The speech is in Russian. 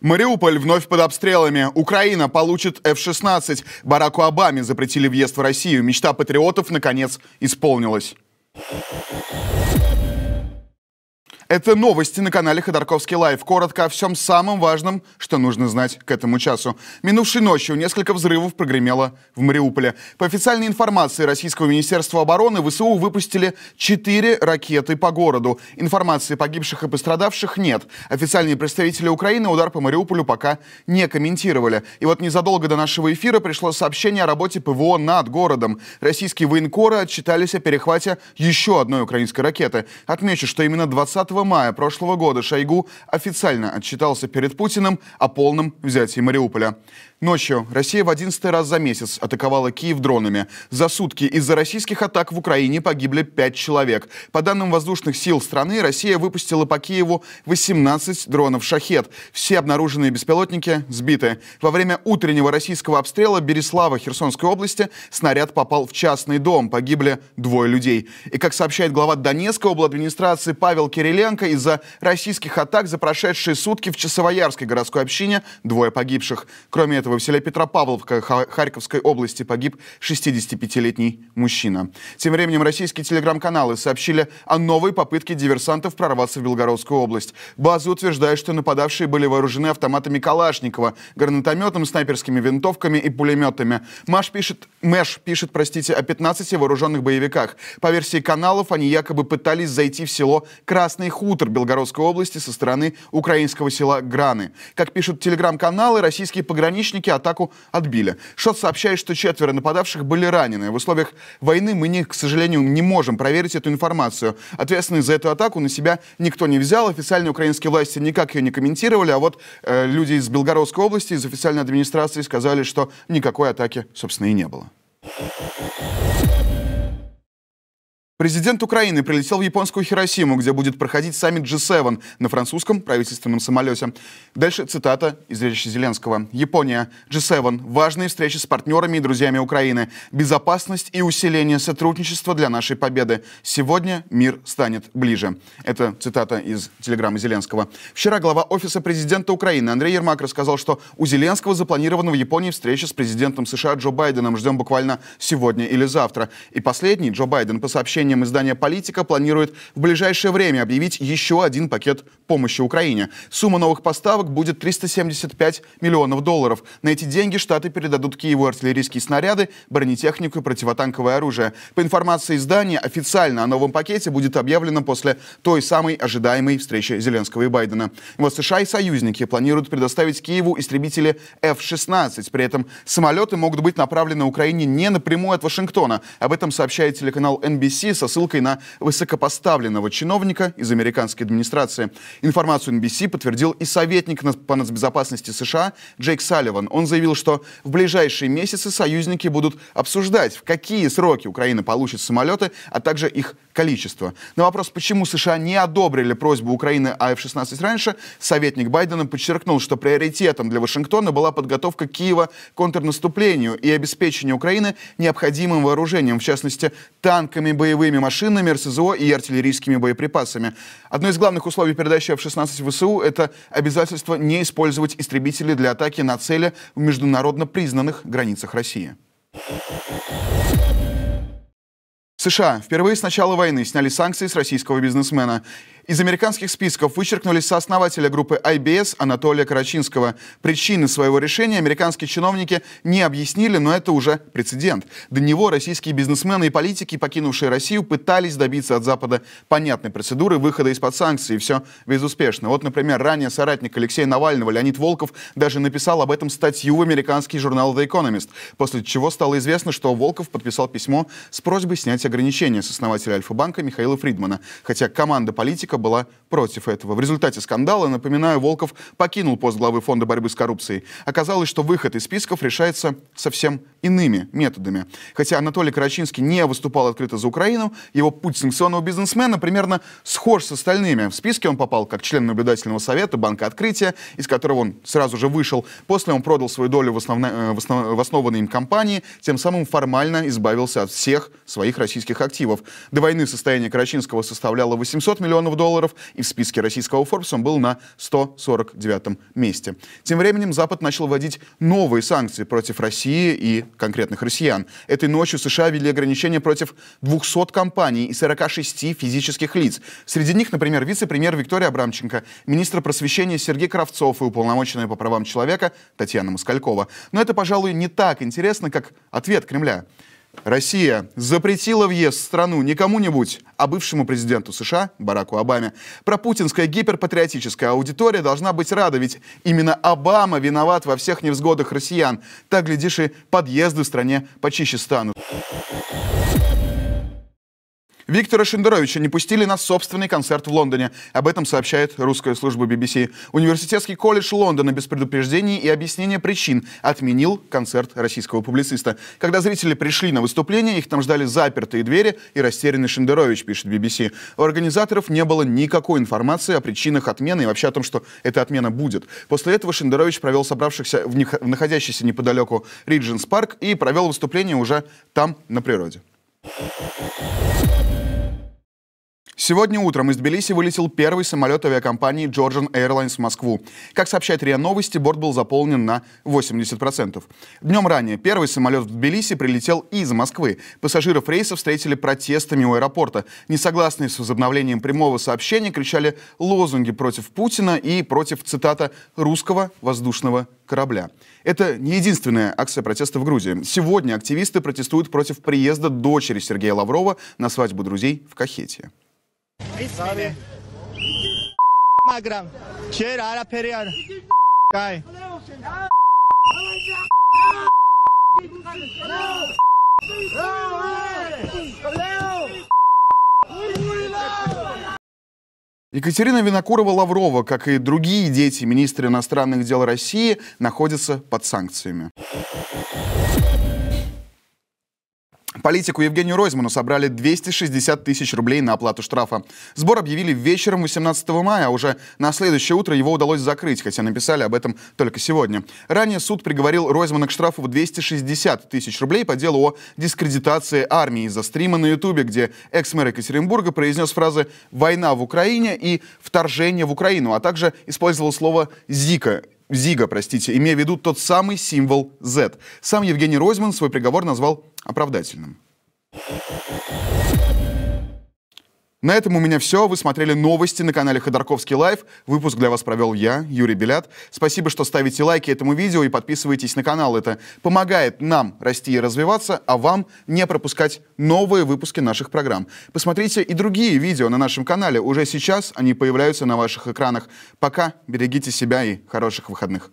Мариуполь вновь под обстрелами. Украина получит F-16. Бараку Обаме запретили въезд в Россию. Мечта патриотов, наконец, исполнилась. Это новости на канале Ходорковский Лайв. Коротко о всем самом важном, что нужно знать к этому часу. Минувшей ночью несколько взрывов прогремело в Мариуполе. По официальной информации Российского министерства обороны ВСУ выпустили четыре ракеты по городу. Информации погибших и пострадавших нет. Официальные представители Украины удар по Мариуполю пока не комментировали. И вот незадолго до нашего эфира пришло сообщение о работе ПВО над городом. Российские военкоры отчитались о перехвате еще одной украинской ракеты. Отмечу, что именно 20 мая прошлого года Шойгу официально отчитался перед Путиным о полном взятии Мариуполя. Ночью Россия в одиннадцатый раз за месяц атаковала Киев дронами. За сутки из-за российских атак в Украине погибли пять человек. По данным воздушных сил страны, Россия выпустила по Киеву 18 дронов «Шахет». Все обнаруженные беспилотники сбиты. Во время утреннего российского обстрела Береслава Херсонской области снаряд попал в частный дом. Погибли двое людей. И, как сообщает глава Донецкой администрации Павел Кириленко, Лукьянка из-за российских атак за прошедшие сутки в Часовоярской городской общине двое погибших. Кроме этого, в селе Петропавловка Харьковской области погиб 65-летний мужчина. Тем временем российские телеграм-каналы сообщили о новой попытке диверсантов прорваться в Белгородскую область. Базы утверждают, что нападавшие были вооружены автоматами Калашникова, гранатометом, снайперскими винтовками и пулеметами. Маш пишет, Мэш пишет, простите, о 15 вооруженных боевиках. По версии каналов, они якобы пытались зайти в село Красный хутор Белгородской области со стороны украинского села Граны. Как пишут телеграм-каналы, российские пограничники атаку отбили. ШОТ сообщает, что четверо нападавших были ранены. В условиях войны мы, не, к сожалению, не можем проверить эту информацию. Ответственность за эту атаку на себя никто не взял. Официальные украинские власти никак ее не комментировали, а вот э, люди из Белгородской области, из официальной администрации сказали, что никакой атаки, собственно, и не было. Президент Украины прилетел в японскую Хиросиму, где будет проходить саммит G7 на французском правительственном самолете. Дальше цитата из речи Зеленского. «Япония. G7. Важные встречи с партнерами и друзьями Украины. Безопасность и усиление сотрудничества для нашей победы. Сегодня мир станет ближе». Это цитата из телеграммы Зеленского. Вчера глава Офиса президента Украины Андрей Ермак рассказал, что у Зеленского запланирована в Японии встреча с президентом США Джо Байденом. Ждем буквально сегодня или завтра. И последний, Джо Байден, по сообщению сообщениям издания «Политика», планирует в ближайшее время объявить еще один пакет помощи Украине. Сумма новых поставок будет 375 миллионов долларов. На эти деньги Штаты передадут Киеву артиллерийские снаряды, бронетехнику и противотанковое оружие. По информации издания, официально о новом пакете будет объявлено после той самой ожидаемой встречи Зеленского и Байдена. Вот США и союзники планируют предоставить Киеву истребители F-16. При этом самолеты могут быть направлены Украине не напрямую от Вашингтона. Об этом сообщает телеканал NBC со ссылкой на высокопоставленного чиновника из американской администрации. Информацию NBC подтвердил и советник по нацбезопасности США Джейк Салливан. Он заявил, что в ближайшие месяцы союзники будут обсуждать, в какие сроки Украина получит самолеты, а также их количество. На вопрос, почему США не одобрили просьбу Украины о F-16 раньше, советник Байдена подчеркнул, что приоритетом для Вашингтона была подготовка Киева к контрнаступлению и обеспечение Украины необходимым вооружением, в частности, танками, боевыми машинами, РСЗО и артиллерийскими боеприпасами. Одно из главных условий передачи F-16 ВСУ – это обязательство не использовать истребители для атаки на цели в международно признанных границах России. Thank you. США впервые с начала войны сняли санкции с российского бизнесмена. Из американских списков вычеркнулись сооснователя группы IBS Анатолия Карачинского. Причины своего решения американские чиновники не объяснили, но это уже прецедент. До него российские бизнесмены и политики, покинувшие Россию, пытались добиться от Запада понятной процедуры выхода из-под санкций, и все безуспешно. Вот, например, ранее соратник Алексея Навального Леонид Волков даже написал об этом статью в американский журнал The Economist, после чего стало известно, что Волков подписал письмо с просьбой снять ограничения с основателя Альфа-банка Михаила Фридмана, хотя команда политика Волка была против этого. В результате скандала, напоминаю, Волков покинул пост главы Фонда борьбы с коррупцией. Оказалось, что выход из списков решается совсем иными методами. Хотя Анатолий Карачинский не выступал открыто за Украину, его путь санкционного бизнесмена примерно схож с остальными. В списке он попал как член наблюдательного совета Банка Открытия, из которого он сразу же вышел. После он продал свою долю в, основно, э, в, основ, в основанной им компании, тем самым формально избавился от всех своих российских активов. До войны состояние Карачинского составляло 800 миллионов долларов, долларов, и в списке российского Forbes он был на 149 месте. Тем временем Запад начал вводить новые санкции против России и конкретных россиян. Этой ночью США ввели ограничения против 200 компаний и 46 физических лиц. Среди них, например, вице-премьер Виктория Абрамченко, министр просвещения Сергей Кравцов и уполномоченная по правам человека Татьяна Москалькова. Но это, пожалуй, не так интересно, как ответ Кремля. Россия запретила въезд в страну не кому-нибудь, а бывшему президенту США Бараку Обаме. Пропутинская гиперпатриотическая аудитория должна быть рада, ведь именно Обама виноват во всех невзгодах россиян. Так, глядишь, и подъезды в стране почище станут. Виктора Шендеровича не пустили на собственный концерт в Лондоне. Об этом сообщает русская служба BBC. Университетский колледж Лондона без предупреждений и объяснения причин отменил концерт российского публициста. Когда зрители пришли на выступление, их там ждали запертые двери и растерянный Шендерович, пишет BBC. У организаторов не было никакой информации о причинах отмены и вообще о том, что эта отмена будет. После этого Шендерович провел собравшихся в, них, в находящийся неподалеку Риджинс Парк и провел выступление уже там, на природе. Thank you. Сегодня утром из Тбилиси вылетел первый самолет авиакомпании Georgian Airlines в Москву. Как сообщает РИА Новости, борт был заполнен на 80%. Днем ранее первый самолет в Тбилиси прилетел из Москвы. Пассажиров рейса встретили протестами у аэропорта. Несогласные с возобновлением прямого сообщения кричали лозунги против Путина и против, цитата, «русского воздушного корабля. Это не единственная акция протеста в Грузии. Сегодня активисты протестуют против приезда дочери Сергея Лаврова на свадьбу друзей в Кахетии. Sabe? Magrão. Cheira, ara, periana. Cai. Екатерина Винокурова-Лаврова, как и другие дети министра иностранных дел России, находятся под санкциями. Политику Евгению Ройзману собрали 260 тысяч рублей на оплату штрафа. Сбор объявили вечером 18 мая, а уже на следующее утро его удалось закрыть, хотя написали об этом только сегодня. Ранее суд приговорил Ройзмана к штрафу в 260 тысяч рублей по делу о дискредитации армии из-за стрима на Ютубе, где экс-мэр Екатеринбурга произнес фразы «война в Украине» и «вторжение в Украину», а также использовал слово «зика» Зига, простите, имея в виду тот самый символ Z. Сам Евгений Ройзман свой приговор назвал оправдательным. На этом у меня все. Вы смотрели новости на канале Ходорковский Лайв. Выпуск для вас провел я, Юрий Белят. Спасибо, что ставите лайки этому видео и подписывайтесь на канал. Это помогает нам расти и развиваться, а вам не пропускать новые выпуски наших программ. Посмотрите и другие видео на нашем канале. Уже сейчас они появляются на ваших экранах. Пока, берегите себя и хороших выходных.